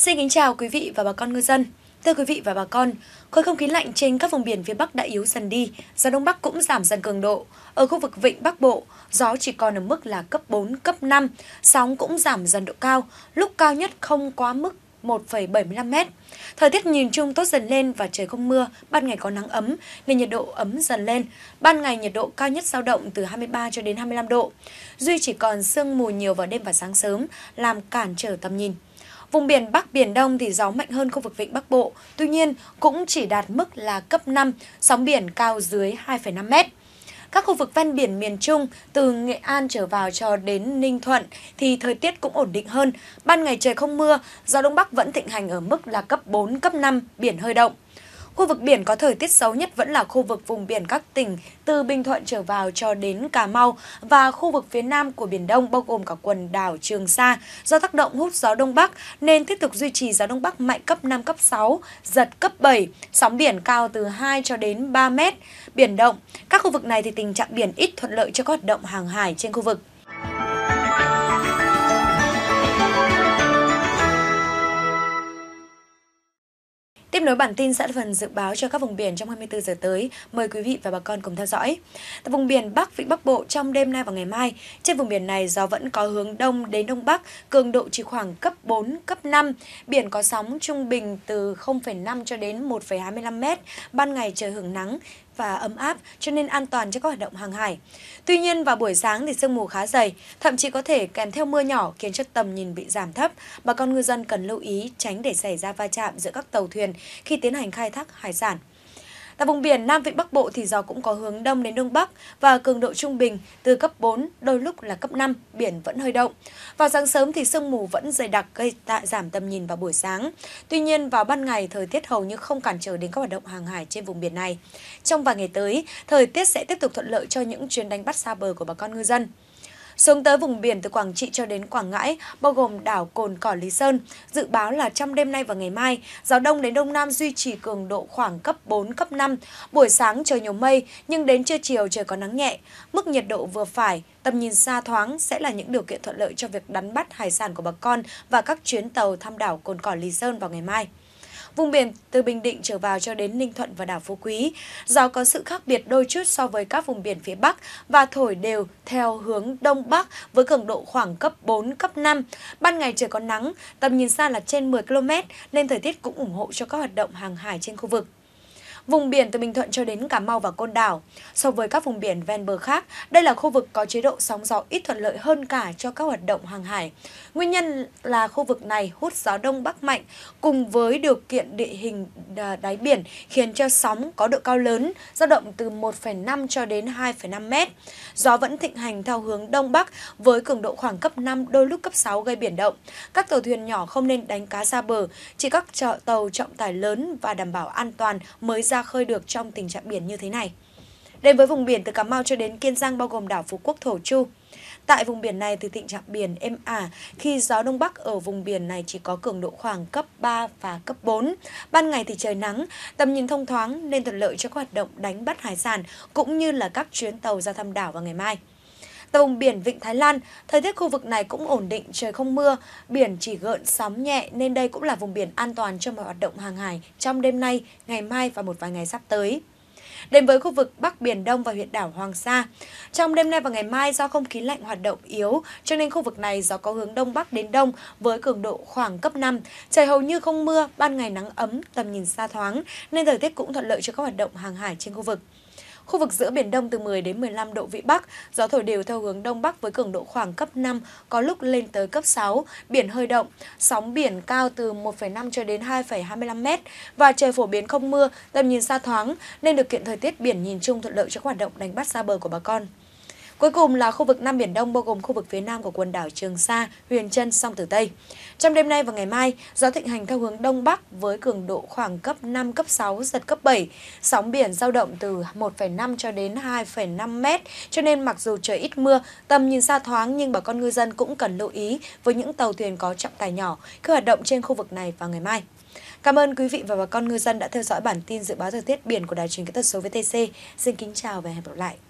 Xin kính chào quý vị và bà con ngư dân. Thưa quý vị và bà con, khối không khí lạnh trên các vùng biển phía Bắc đã yếu dần đi, gió Đông Bắc cũng giảm dần cường độ. Ở khu vực Vịnh Bắc Bộ, gió chỉ còn ở mức là cấp 4, cấp 5, sóng cũng giảm dần độ cao, lúc cao nhất không quá mức 1,75 m. Thời tiết nhìn chung tốt dần lên và trời không mưa, ban ngày có nắng ấm nên nhiệt độ ấm dần lên. Ban ngày nhiệt độ cao nhất dao động từ 23 cho đến 25 độ. Duy chỉ còn sương mù nhiều vào đêm và sáng sớm làm cản trở tầm nhìn. Vùng biển Bắc Biển Đông thì gió mạnh hơn khu vực Vịnh Bắc Bộ, tuy nhiên cũng chỉ đạt mức là cấp 5, sóng biển cao dưới 2,5 mét. Các khu vực ven biển miền Trung, từ Nghệ An trở vào cho đến Ninh Thuận thì thời tiết cũng ổn định hơn. Ban ngày trời không mưa, gió Đông Bắc vẫn thịnh hành ở mức là cấp 4, cấp 5, biển hơi động. Khu vực biển có thời tiết xấu nhất vẫn là khu vực vùng biển các tỉnh từ Bình Thuận trở vào cho đến Cà Mau và khu vực phía nam của Biển Đông bao gồm cả quần đảo Trường Sa. Do tác động hút gió Đông Bắc nên tiếp tục duy trì gió Đông Bắc mạnh cấp 5, cấp 6, giật cấp 7, sóng biển cao từ 2 cho đến 3 mét, biển động. Các khu vực này thì tình trạng biển ít thuận lợi cho các hoạt động hàng hải trên khu vực. Tiếp nối bản tin sẽ phần dự báo cho các vùng biển trong 24 giờ tới. Mời quý vị và bà con cùng theo dõi. Tại vùng biển Bắc Vịnh Bắc Bộ trong đêm nay và ngày mai, trên vùng biển này gió vẫn có hướng đông đến đông bắc, cường độ chỉ khoảng cấp 4, cấp 5. Biển có sóng trung bình từ 0,5 cho đến 1,25 m. Ban ngày trời hưởng nắng, và ấm áp cho nên an toàn cho các hoạt động hàng hải. Tuy nhiên vào buổi sáng thì sương mù khá dày, thậm chí có thể kèm theo mưa nhỏ khiến cho tầm nhìn bị giảm thấp. Bà con ngư dân cần lưu ý tránh để xảy ra va chạm giữa các tàu thuyền khi tiến hành khai thác hải sản. Tại vùng biển Nam Vịnh Bắc Bộ thì gió cũng có hướng đông đến đông bắc và cường độ trung bình từ cấp 4, đôi lúc là cấp 5, biển vẫn hơi động. Vào sáng sớm thì sương mù vẫn dày đặc gây tại giảm tầm nhìn vào buổi sáng. Tuy nhiên vào ban ngày thời tiết hầu như không cản trở đến các hoạt động hàng hải trên vùng biển này. Trong vài ngày tới, thời tiết sẽ tiếp tục thuận lợi cho những chuyến đánh bắt xa bờ của bà con ngư dân. Xuống tới vùng biển từ Quảng Trị cho đến Quảng Ngãi, bao gồm đảo Cồn Cỏ Lý Sơn, dự báo là trong đêm nay và ngày mai, gió đông đến đông nam duy trì cường độ khoảng cấp 4, cấp 5. Buổi sáng trời nhiều mây, nhưng đến trưa chiều trời có nắng nhẹ. Mức nhiệt độ vừa phải, tầm nhìn xa thoáng sẽ là những điều kiện thuận lợi cho việc đánh bắt hải sản của bà con và các chuyến tàu thăm đảo Cồn Cỏ Lý Sơn vào ngày mai. Vùng biển từ Bình Định trở vào cho đến Ninh Thuận và đảo Phú Quý. Gió có sự khác biệt đôi chút so với các vùng biển phía Bắc và thổi đều theo hướng Đông Bắc với cường độ khoảng cấp 4, cấp 5. Ban ngày trời có nắng, tầm nhìn xa là trên 10 km nên thời tiết cũng ủng hộ cho các hoạt động hàng hải trên khu vực. Vùng biển từ Bình Thuận cho đến Cà Mau và Côn Đảo. So với các vùng biển ven bờ khác, đây là khu vực có chế độ sóng gió ít thuận lợi hơn cả cho các hoạt động hàng hải. Nguyên nhân là khu vực này hút gió đông bắc mạnh cùng với điều kiện địa hình à, đáy biển khiến cho sóng có độ cao lớn, dao động từ 1,5 cho đến 2,5 mét. Gió vẫn thịnh hành theo hướng đông bắc với cường độ khoảng cấp 5 đôi lúc cấp 6 gây biển động. Các tàu thuyền nhỏ không nên đánh cá xa bờ, chỉ các chợ tàu trọng tải lớn và đảm bảo an toàn mới ra khơi được trong tình trạng biển như thế này. Đến với vùng biển từ Cà Mau cho đến Kiên Giang bao gồm đảo Phú Quốc Thổ Chu. Tại vùng biển này thì tình trạng biển êm ả khi gió đông bắc ở vùng biển này chỉ có cường độ khoảng cấp 3 và cấp 4. Ban ngày thì trời nắng, tầm nhìn thông thoáng nên thuận lợi cho các hoạt động đánh bắt hải sản cũng như là các chuyến tàu ra thăm đảo vào ngày mai. Tại vùng biển Vịnh Thái Lan, thời tiết khu vực này cũng ổn định, trời không mưa, biển chỉ gợn sóng nhẹ nên đây cũng là vùng biển an toàn cho mọi hoạt động hàng hải trong đêm nay, ngày mai và một vài ngày sắp tới đến với khu vực Bắc Biển Đông và huyện đảo Hoàng Sa. Trong đêm nay và ngày mai do không khí lạnh hoạt động yếu, cho nên khu vực này gió có hướng Đông Bắc đến Đông với cường độ khoảng cấp 5. Trời hầu như không mưa, ban ngày nắng ấm, tầm nhìn xa thoáng, nên thời tiết cũng thuận lợi cho các hoạt động hàng hải trên khu vực. Khu vực giữa Biển Đông từ 10 đến 15 độ Vĩ Bắc, gió thổi đều theo hướng Đông Bắc với cường độ khoảng cấp 5, có lúc lên tới cấp 6, biển hơi động, sóng biển cao từ 1,5 cho đến 2,25 m và trời phổ biến không mưa, tầm nhìn xa thoáng nên điều kiện thời tiết biển nhìn chung thuận lợi cho hoạt động đánh bắt xa bờ của bà con. Cuối cùng là khu vực Nam Biển Đông bao gồm khu vực phía nam của quần đảo Trường Sa, Huyền Trân, Song Tử Tây. Trong đêm nay và ngày mai, gió thịnh hành theo hướng Đông Bắc với cường độ khoảng cấp 5, cấp 6, giật cấp 7. Sóng biển dao động từ 1,5 cho đến 2,5 mét, cho nên mặc dù trời ít mưa, tầm nhìn xa thoáng nhưng bà con ngư dân cũng cần lưu ý với những tàu thuyền có trọng tài nhỏ khi hoạt động trên khu vực này vào ngày mai. Cảm ơn quý vị và bà con ngư dân đã theo dõi bản tin dự báo thời tiết biển của Đài truyền cái tần số VTC. Xin kính chào và hẹn gặp lại.